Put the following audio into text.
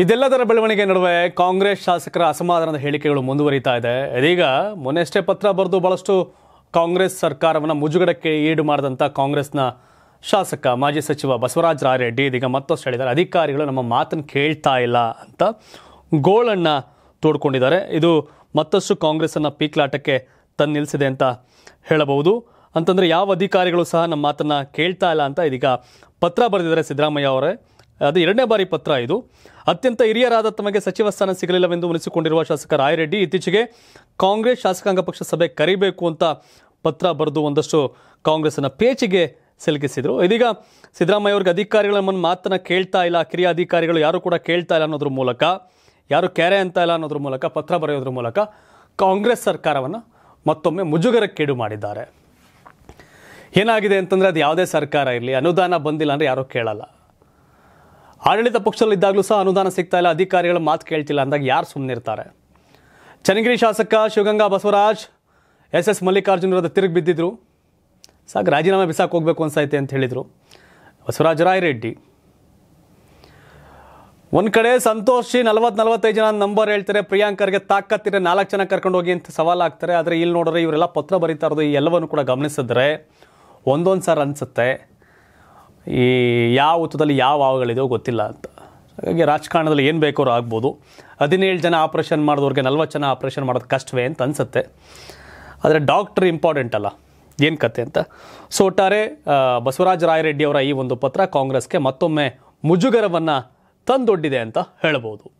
ಇದೆಲ್ಲದರ ಬೆಳವಣಿಗೆ ನಡುವೆ ಕಾಂಗ್ರೆಸ್ ಶಾಸಕರ ಅಸಮಾಧಾನದ ಹೇಳಿಕೆಗಳು ಮುಂದುವರಿತಾ ಇದೆ ಇದೀಗ ಮೊನ್ನೆಷ್ಟೇ ಪತ್ರ ಬರೆದು ಬಹಳಷ್ಟು ಕಾಂಗ್ರೆಸ್ ಸರ್ಕಾರವನ್ನು ಮುಜುಗಡಕ್ಕೆ ಈಡು ಮಾಡಿದಂಥ ಕಾಂಗ್ರೆಸ್ನ ಶಾಸಕ ಮಾಜಿ ಸಚಿವ ಬಸವರಾಜ ರಾಯರೆಡ್ಡಿ ಇದೀಗ ಮತ್ತಷ್ಟು ಹೇಳಿದ್ದಾರೆ ಅಧಿಕಾರಿಗಳು ನಮ್ಮ ಮಾತನ್ನು ಕೇಳ್ತಾ ಇಲ್ಲ ಅಂತ ಗೋಳನ್ನು ತೋಡ್ಕೊಂಡಿದ್ದಾರೆ ಇದು ಮತ್ತಷ್ಟು ಕಾಂಗ್ರೆಸ್ಸನ್ನು ಪೀಕ್ಲಾಟಕ್ಕೆ ತಂದು ನಿಲ್ಲಿಸಿದೆ ಅಂತ ಹೇಳಬಹುದು ಅಂತಂದರೆ ಯಾವ ಅಧಿಕಾರಿಗಳು ಸಹ ನಮ್ಮ ಮಾತನ್ನು ಕೇಳ್ತಾ ಇಲ್ಲ ಅಂತ ಇದೀಗ ಪತ್ರ ಬರೆದಿದ್ದಾರೆ ಸಿದ್ದರಾಮಯ್ಯ ಅವರೇ ಅದು ಎರಡನೇ ಬಾರಿ ಪತ್ರ ಇದು ಅತ್ಯಂತ ಹಿರಿಯರಾದ ತಮಗೆ ಸಚಿವ ಸ್ಥಾನ ಸಿಗಲಿಲ್ಲವೆಂದು ಉನಿಸಿಕೊಂಡಿರುವ ಶಾಸಕ ರಾಯರೆಡ್ಡಿ ಇತ್ತೀಚೆಗೆ ಕಾಂಗ್ರೆಸ್ ಶಾಸಕಾಂಗ ಪಕ್ಷ ಸಭೆ ಕರಿಬೇಕು ಅಂತ ಪತ್ರ ಬರೆದು ಒಂದಷ್ಟು ಕಾಂಗ್ರೆಸ್ನ ಪೇಚಿಗೆ ಸಿಲುಕಿಸಿದರು ಇದೀಗ ಸಿದ್ದರಾಮಯ್ಯ ಅವ್ರಿಗೆ ಅಧಿಕಾರಿಗಳ ಮಾತನ್ನ ಕೇಳ್ತಾ ಇಲ್ಲ ಕಿರಿಯ ಅಧಿಕಾರಿಗಳು ಯಾರು ಕೂಡ ಕೇಳ್ತಾ ಇಲ್ಲ ಅನ್ನೋದ್ರ ಮೂಲಕ ಯಾರು ಕ್ಯಾರೆ ಅಂತ ಇಲ್ಲ ಅನ್ನೋದ್ರ ಮೂಲಕ ಪತ್ರ ಬರೆಯೋದ್ರ ಮೂಲಕ ಕಾಂಗ್ರೆಸ್ ಸರ್ಕಾರವನ್ನು ಮತ್ತೊಮ್ಮೆ ಮುಜುಗರಕ್ಕೀಡು ಮಾಡಿದ್ದಾರೆ ಏನಾಗಿದೆ ಅಂತಂದರೆ ಅದು ಯಾವುದೇ ಸರ್ಕಾರ ಇರಲಿ ಅನುದಾನ ಬಂದಿಲ್ಲ ಅಂದರೆ ಯಾರೂ ಕೇಳಲ್ಲ ಆಡಳಿತ ಪಕ್ಷದಲ್ಲಿ ಇದ್ದಾಗಲೂ ಸಹ ಅನುದಾನ ಸಿಗ್ತಾ ಇಲ್ಲ ಅಧಿಕಾರಿಗಳ ಮಾತು ಕೇಳ್ತಿಲ್ಲ ಅಂದಾಗ ಯಾರು ಸುಮ್ಮನೆ ಇರ್ತಾರೆ ಚನ್ನಗಿರಿ ಶಾಸಕ ಶಿವಗಂಗಾ ಬಸವರಾಜ್ ಎಸ್ ಎಸ್ ಮಲ್ಲಿಕಾರ್ಜುನ್ ವಿರುದ್ಧ ತಿರುಗಿ ಬಿದ್ದಿದ್ರು ಸಾಕು ರಾಜೀನಾಮೆ ಬಿಸಾಕ್ ಹೋಗಬೇಕು ಅನ್ಸೈತೆ ಅಂತ ಹೇಳಿದರು ಬಸವರಾಜ ರಾಯರೆಡ್ಡಿ ಒಂದು ಕಡೆ ಸಂತೋಷಿ ನಲ್ವತ್ತು ನಲವತ್ತೈದು ಜನ ನಂಬರ್ ಹೇಳ್ತಾರೆ ಪ್ರಿಯಾಂಕರ್ಗೆ ತಾಕತ್ತಿರ ನಾಲ್ಕು ಜನ ಕರ್ಕೊಂಡು ಹೋಗಿ ಅಂತ ಸವಾಲಾಗ್ತಾರೆ ಆದರೆ ಇಲ್ಲಿ ನೋಡಿದ್ರೆ ಇವರೆಲ್ಲ ಪತ್ರ ಬರೀತಾ ಇರೋದು ಈ ಎಲ್ಲವನ್ನು ಕೂಡ ಗಮನಿಸಿದ್ರೆ ಒಂದೊಂದು ಸಾರಿ ಅನಿಸುತ್ತೆ ಈ ಯಾವ ಹುತ್ತದಲ್ಲಿ ಯಾವ ಹಾವುಗಳಿದೆಯೋ ಗೊತ್ತಿಲ್ಲ ಅಂತ ಹಾಗಾಗಿ ರಾಜಕಾರಣದಲ್ಲಿ ಏನು ಬೇಕೋರು ಆಗ್ಬೋದು ಹದಿನೇಳು ಜನ ಆಪ್ರೇಷನ್ ಮಾಡಿದವ್ರಿಗೆ ನಲ್ವತ್ತು ಜನ ಆಪ್ರೇಷನ್ ಮಾಡೋದು ಕಷ್ಟವೇ ಅಂತ ಅನಿಸುತ್ತೆ ಆದರೆ ಡಾಕ್ಟ್ರ್ ಇಂಪಾರ್ಟೆಂಟ್ ಅಲ್ಲ ಏನು ಕತೆ ಅಂತ ಸೊ ಒಟ್ಟಾರೆ ಬಸವರಾಜ ರಾಯರೆಡ್ಡಿಯವರ ಈ ಒಂದು ಪತ್ರ ಕಾಂಗ್ರೆಸ್ಗೆ ಮತ್ತೊಮ್ಮೆ ಮುಜುಗರವನ್ನು ತಂದೊಡ್ಡಿದೆ ಅಂತ ಹೇಳ್ಬೋದು